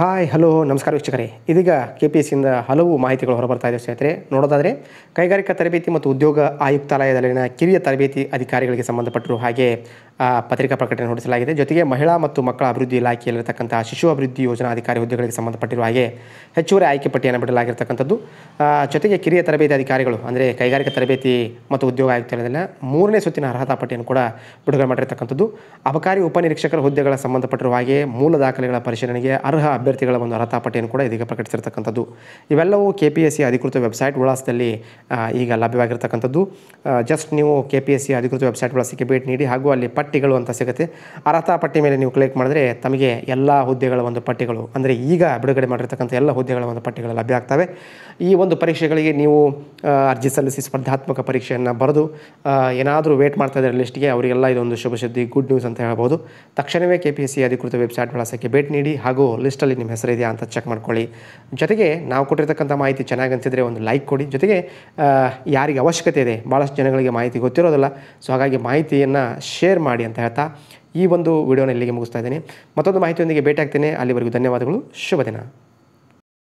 hi hello ನಮಸ್ಕಾರ ವೀಕ್ಷಕರೇ ಇದೀಗ ಕೆ ಪಿ ಸಿಯಿಂದ ಹಲವು ಮಾಹಿತಿಗಳು ಹೊರಬರ್ತಾ ಇದೆ ಸ್ನೇಹಿತರೆ ನೋಡೋದಾದರೆ ಕೈಗಾರಿಕಾ ತರಬೇತಿ ಮತ್ತು ಉದ್ಯೋಗ ಆಯುಕ್ತಾಲಯದಲ್ಲಿನ ಕಿರಿಯ ತರಬೇತಿ ಅಧಿಕಾರಿಗಳಿಗೆ ಸಂಬಂಧಪಟ್ಟರು ಹಾಗೆ ಪತ್ರಿಕಾ ಪ್ರಕಟಣೆ ಹೊರಡಿಸಲಾಗಿದೆ ಜೊತೆಗೆ ಮಹಿಳಾ ಮತ್ತು ಮಕ್ಕಳ ಅಭಿವೃದ್ಧಿ ಇಲಾಖೆಯಲ್ಲಿರತಕ್ಕಂಥ ಶಿಶು ಅಭಿವೃದ್ಧಿ ಯೋಜನಾ ಅಧಿಕಾರಿ ಹುದ್ದೆಗಳಿಗೆ ಸಂಬಂಧಪಟ್ಟಿರುವ ಹಾಗೆ ಹೆಚ್ಚುವರಿ ಆಯ್ಕೆ ಪಟ್ಟಿಯನ್ನು ಬಿಡಲಾಗಿರ್ತಕ್ಕಂಥದ್ದು ಜೊತೆಗೆ ಕಿರಿಯ ತರಬೇತಿ ಅಧಿಕಾರಿಗಳು ಅಂದರೆ ಕೈಗಾರಿಕಾ ತರಬೇತಿ ಮತ್ತು ಉದ್ಯೋಗ ಆಯುಕ್ತರದಲ್ಲಿನ ಮೂರನೇ ಸುತ್ತಿನ ಅರ್ಹತಾ ಪಟ್ಟಿಯನ್ನು ಕೂಡ ಬಿಡುಗಡೆ ಮಾಡಿರತಕ್ಕಂಥದ್ದು ಅಬಕಾರಿ ಉಪನಿರೀಕ್ಷಕರ ಹುದ್ದೆಗಳ ಸಂಬಂಧಪಟ್ಟಿರುವ ಹಾಗೆ ಮೂಲ ದಾಖಲೆಗಳ ಪರಿಶೀಲನೆಗೆ ಅರ್ಹ ಅಭ್ಯರ್ಥಿಗಳ ಒಂದು ಅರ್ಹತಾ ಪಟ್ಟಿಯನ್ನು ಕೂಡ ಇದೀಗ ಪ್ರಕಟಿಸಿರತಕ್ಕಂಥದ್ದು ಇವೆಲ್ಲವೂ ಕೆ ಪಿ ಎಸ್ ಸಿ ಅಧಿಕೃತ ವೆಬ್ಸೈಟ್ ವಿಳಾಸದಲ್ಲಿ ಈಗ ಲಭ್ಯವಾಗಿರ್ತಕ್ಕಂಥದ್ದು ಜಸ್ಟ್ ನೀವು ಕೆ ಪಿ ಎಸ್ ಸಿ ಅಧಿಕೃತ ವೆಬ್ಸೈಟ್ ವಿಳಾಸಕ್ಕೆ ಭೇಟಿ ನೀಡಿ ಹಾಗೂ ಅಲ್ಲಿ ಪಟ್ಟಿ ಪಟ್ಟಿಗಳು ಅಂತ ಸಿಗುತ್ತೆ ಅರ್ಹತಾ ಪಟ್ಟಿ ಮೇಲೆ ನೀವು ಕ್ಲಿಕ್ ಮಾಡಿದ್ರೆ ತಮಗೆ ಎಲ್ಲ ಹುದ್ದೆಗಳ ಒಂದು ಪಟ್ಟಿಗಳು ಅಂದರೆ ಈಗ ಬಿಡುಗಡೆ ಮಾಡಿರ್ತಕ್ಕಂಥ ಎಲ್ಲ ಹುದ್ದೆಗಳ ಒಂದು ಪಟ್ಟಿಗಳು ಲಭ್ಯ ಆಗ್ತವೆ ಈ ಒಂದು ಪರೀಕ್ಷೆಗಳಿಗೆ ನೀವು ಅರ್ಜಿ ಸಲ್ಲಿಸಿ ಸ್ಪರ್ಧಾತ್ಮಕ ಪರೀಕ್ಷೆಯನ್ನು ಬರೆದು ಏನಾದರೂ ವೇಟ್ ಮಾಡ್ತಾ ಇದ್ದಾರೆ ಲಿಸ್ಟ್ಗೆ ಅವರಿಗೆಲ್ಲ ಇದೊಂದು ಶುಭ ಸುದ್ದಿ ಗುಡ್ ನ್ಯೂಸ್ ಅಂತ ಹೇಳ್ಬೋದು ತಕ್ಷಣವೇ ಕೆ ಪಿ ಎಸ್ ಸಿ ಅಧಿಕೃತ ವೆಬ್ಸೈಟ್ ವಿಳಾಸಕ್ಕೆ ಭೇಟಿ ನೀಡಿ ಹಾಗೂ ಲಿಸ್ಟಲ್ಲಿ ನಿಮ್ಮ ಹೆಸರಿದೆಯಾ ಅಂತ ಚೆಕ್ ಮಾಡ್ಕೊಳ್ಳಿ ಜೊತೆಗೆ ನಾವು ಕೊಟ್ಟಿರ್ತಕ್ಕಂಥ ಮಾಹಿತಿ ಚೆನ್ನಾಗಿ ಅನಿಸಿದರೆ ಒಂದು ಲೈಕ್ ಕೊಡಿ ಜೊತೆಗೆ ಯಾರಿಗೆ ಅವಶ್ಯಕತೆ ಇದೆ ಭಾಳಷ್ಟು ಜನಗಳಿಗೆ ಮಾಹಿತಿ ಗೊತ್ತಿರೋದಿಲ್ಲ ಸೊ ಹಾಗಾಗಿ ಮಾಹಿತಿಯನ್ನು ಶೇರ್ ಮಾಡಿ ಮಾಡಿ ಅಂತ ಹೇಳ್ತಾ ಈ ಒಂದು ವಿಡಿಯೋನ ಇಲ್ಲಿಗೆ ಮುಗಿಸ್ತಾ ಇದ್ದೀನಿ ಮತ್ತೊಂದು ಮಾಹಿತಿಯೊಂದಿಗೆ ಭೇಟಿ ಆಗ್ತೇನೆ ಅಲ್ಲಿವರೆಗೂ ಧನ್ಯವಾದಗಳು ಶುಭ ದಿನ